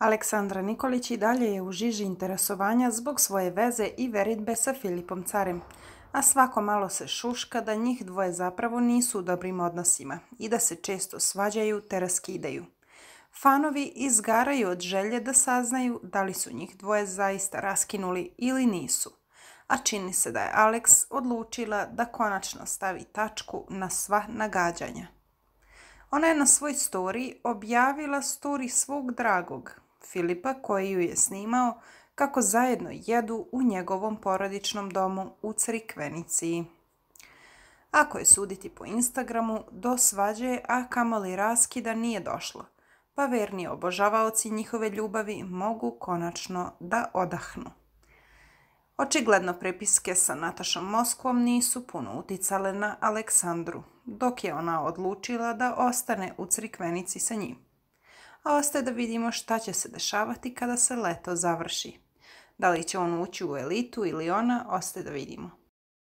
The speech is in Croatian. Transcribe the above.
Aleksandra Nikolić i dalje je u žiži interesovanja zbog svoje veze i veritbe sa Filipom Carem, a svako malo se šuška da njih dvoje zapravo nisu u dobrim odnosima i da se često svađaju te raskidaju. Fanovi izgaraju od želje da saznaju da li su njih dvoje zaista raskinuli ili nisu, a čini se da je Alex odlučila da konačno stavi tačku na sva nagađanja. Ona je na svoj story objavila story svog dragog, Filipa koji ju je snimao kako zajedno jedu u njegovom porodičnom domu u Crikvenici. Ako je suditi po Instagramu, do svađe, a kamoli raskida nije došlo, pa verni obožavaoci njihove ljubavi mogu konačno da odahnu. Očigledno prepiske sa Natašom Moskvom nisu puno uticale na Aleksandru, dok je ona odlučila da ostane u crikvenici sa njim a ostaje da vidimo šta će se dešavati kada se leto završi. Da li će on ući u elitu ili ona, ostaje da vidimo.